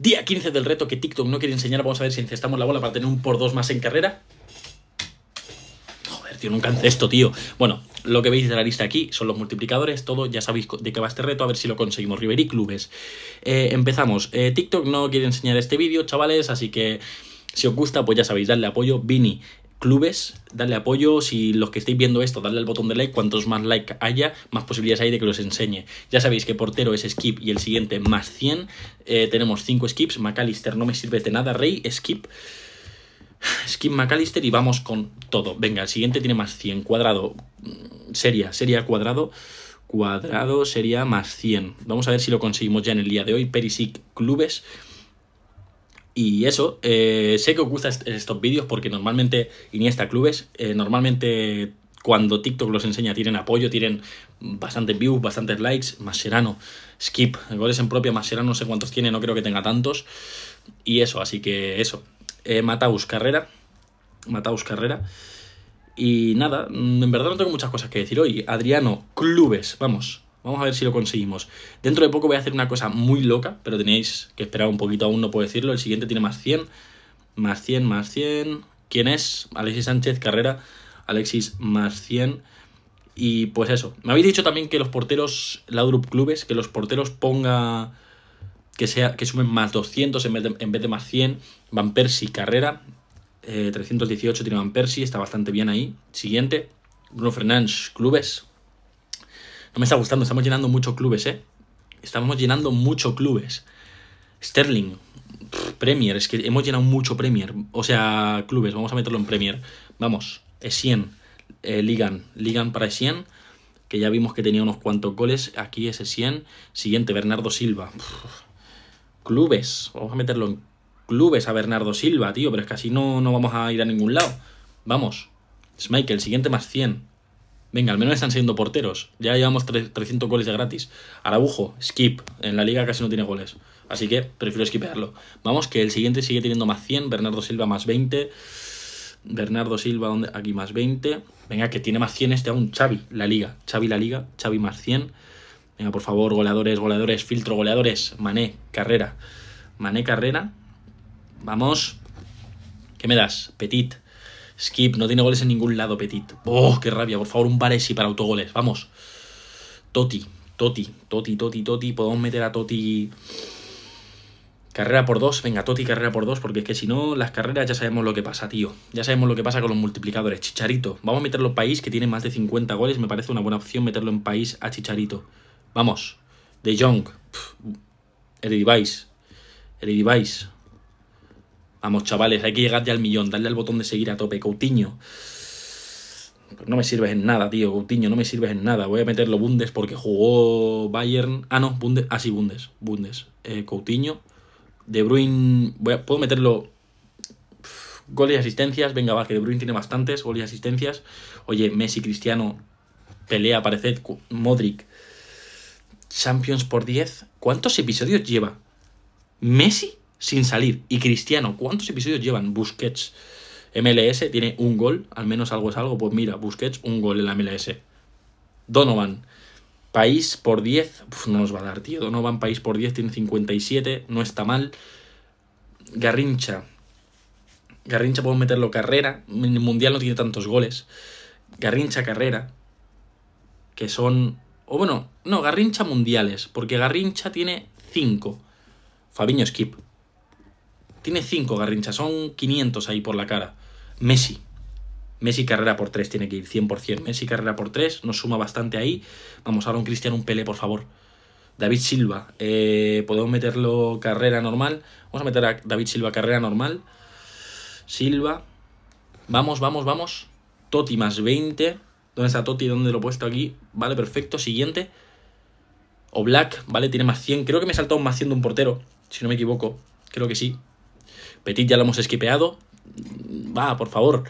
Día 15 del reto que TikTok no quiere enseñar. Vamos a ver si encestamos la bola para tener un por dos más en carrera. Joder, tío, nunca encesto, tío. Bueno, lo que veis de la lista aquí son los multiplicadores. Todo, ya sabéis de qué va este reto. A ver si lo conseguimos. y Clubes. Eh, empezamos. Eh, TikTok no quiere enseñar este vídeo, chavales. Así que si os gusta, pues ya sabéis, darle apoyo. Vini, clubes, dale apoyo. Si los que estáis viendo esto, darle al botón de like. Cuantos más like haya, más posibilidades hay de que los enseñe. Ya sabéis que portero es skip y el siguiente más 100. Eh, tenemos 5 skips. McAllister no me sirve de nada. Rey, skip. Skip McAllister y vamos con todo. Venga, el siguiente tiene más 100. Cuadrado. Mm, seria, seria cuadrado. Cuadrado sería más 100. Vamos a ver si lo conseguimos ya en el día de hoy. Perisic, clubes. Y eso, eh, sé que os gustan estos vídeos porque normalmente Iniesta Clubes, eh, normalmente cuando TikTok los enseña tienen apoyo, tienen bastantes views, bastantes likes, Mascherano, Skip, goles en propia, Mascherano no sé cuántos tiene, no creo que tenga tantos. Y eso, así que eso. Eh, Mataus Carrera, Mataus Carrera. Y nada, en verdad no tengo muchas cosas que decir hoy. Adriano, Clubes, vamos, Vamos a ver si lo conseguimos. Dentro de poco voy a hacer una cosa muy loca, pero tenéis que esperar un poquito aún, no puedo decirlo. El siguiente tiene más 100, más 100, más 100. ¿Quién es? Alexis Sánchez Carrera, Alexis más 100. Y pues eso. Me habéis dicho también que los porteros, Laudrup Clubes, que los porteros ponga que, sea, que sumen más 200 en vez de, más 100. Van Persie, Carrera. 318 eh, tiene Van Persie, está bastante bien ahí. Siguiente, Bruno Fernández, Clubes, no me está gustando, estamos llenando muchos clubes, ¿eh? Estamos llenando muchos clubes. Sterling, Premier, es que hemos llenado mucho Premier. O sea, clubes, vamos a meterlo en Premier. Vamos, Es 100. Eh, Ligan, Ligan para 100. que ya vimos que tenía unos cuantos goles. Aquí es 100. Siguiente, Bernardo Silva. clubes, vamos a meterlo en clubes a Bernardo Silva, tío, pero es que así no, no vamos a ir a ningún lado. Vamos, el siguiente más 100. Venga, al menos están siendo porteros. Ya llevamos 300 goles de gratis. Araujo, skip. En la liga casi no tiene goles. Así que prefiero skipearlo. Vamos, que el siguiente sigue teniendo más 100. Bernardo Silva más 20. Bernardo Silva, aquí más 20. Venga, que tiene más 100 este aún. Xavi, la liga. Xavi, la liga. Xavi más 100. Venga, por favor, goleadores, goleadores, filtro, goleadores. Mané, carrera. Mané, carrera. Vamos. ¿Qué me das? Petit. Skip, no tiene goles en ningún lado, Petit. ¡Oh, qué rabia! Por favor, un Baresi para autogoles. Vamos. Toti, Toti, Toti, Toti, Toti. Podemos meter a Toti. Carrera por dos. Venga, Toti, carrera por dos. Porque es que si no, las carreras ya sabemos lo que pasa, tío. Ya sabemos lo que pasa con los multiplicadores. Chicharito. Vamos a meterlo en país, que tiene más de 50 goles. Me parece una buena opción meterlo en país a Chicharito. Vamos. De Jong. El Vamos. Vamos, chavales, hay que llegar ya al millón, darle al botón de seguir a tope. Coutinho. Pues no me sirves en nada, tío, Coutinho, no me sirves en nada. Voy a meterlo Bundes porque jugó Bayern. Ah, no, Bundes. Ah, sí, Bundes. Bundes. Eh, Coutinho. De Bruyne. Puedo meterlo. goles y asistencias. Venga, va, que De Bruyne tiene bastantes. Goles y asistencias. Oye, Messi, Cristiano. Pelea, parece. Modric. Champions por 10. ¿Cuántos episodios lleva? ¿Messi? sin salir. Y Cristiano, ¿cuántos episodios llevan Busquets? MLS tiene un gol, al menos algo es algo. Pues mira, Busquets, un gol en la MLS. Donovan, país por 10, no nos va a dar, tío. Donovan, país por 10, tiene 57, no está mal. Garrincha, Garrincha podemos meterlo carrera. En el Mundial no tiene tantos goles. Garrincha carrera. Que son. O bueno, no, Garrincha mundiales. Porque Garrincha tiene 5. Fabiño Skip. Tiene cinco Garrincha, son 500 ahí por la cara. Messi. Messi carrera por 3 tiene que ir 100%. Messi carrera por 3 nos suma bastante ahí. Vamos, ahora un Cristian, un Pele, por favor. David Silva, eh, podemos meterlo carrera normal. Vamos a meter a David Silva carrera normal. Silva. Vamos, vamos, vamos. Toti más 20. ¿Dónde está Toti? ¿Dónde lo he puesto aquí? Vale, perfecto. Siguiente. O Black, vale, tiene más 100. Creo que me he saltado más 100 de un portero, si no me equivoco. Creo que sí. Petit ya lo hemos esquipeado. Va, por favor.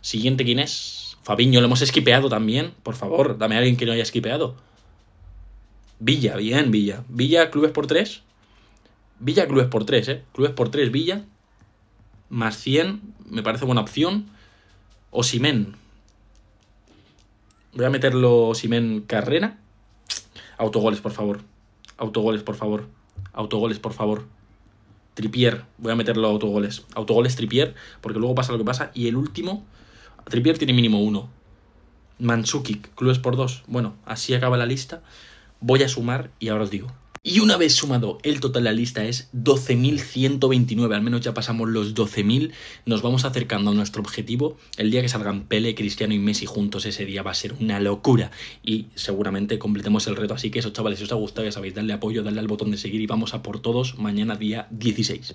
Siguiente, ¿quién es? Fabiño lo hemos esquipeado también. Por favor, dame a alguien que no haya esquipeado. Villa, bien, Villa. Villa, clubes por 3. Villa, clubes por 3, ¿eh? Clubes por 3, Villa. Más 100, me parece buena opción. O Simén Voy a meterlo Simén Carrera. Autogoles, por favor. Autogoles, por favor. Autogoles, por favor. Tripier, voy a meterlo a autogoles. Autogoles Tripier, porque luego pasa lo que pasa. Y el último, Tripier tiene mínimo uno. Manzukic, clubes por dos. Bueno, así acaba la lista. Voy a sumar y ahora os digo. Y una vez sumado el total la lista es 12.129, al menos ya pasamos los 12.000, nos vamos acercando a nuestro objetivo. El día que salgan Pele, Cristiano y Messi juntos, ese día va a ser una locura y seguramente completemos el reto. Así que eso, chavales, si os ha gustado, ya sabéis, darle apoyo, darle al botón de seguir y vamos a por todos mañana día 16.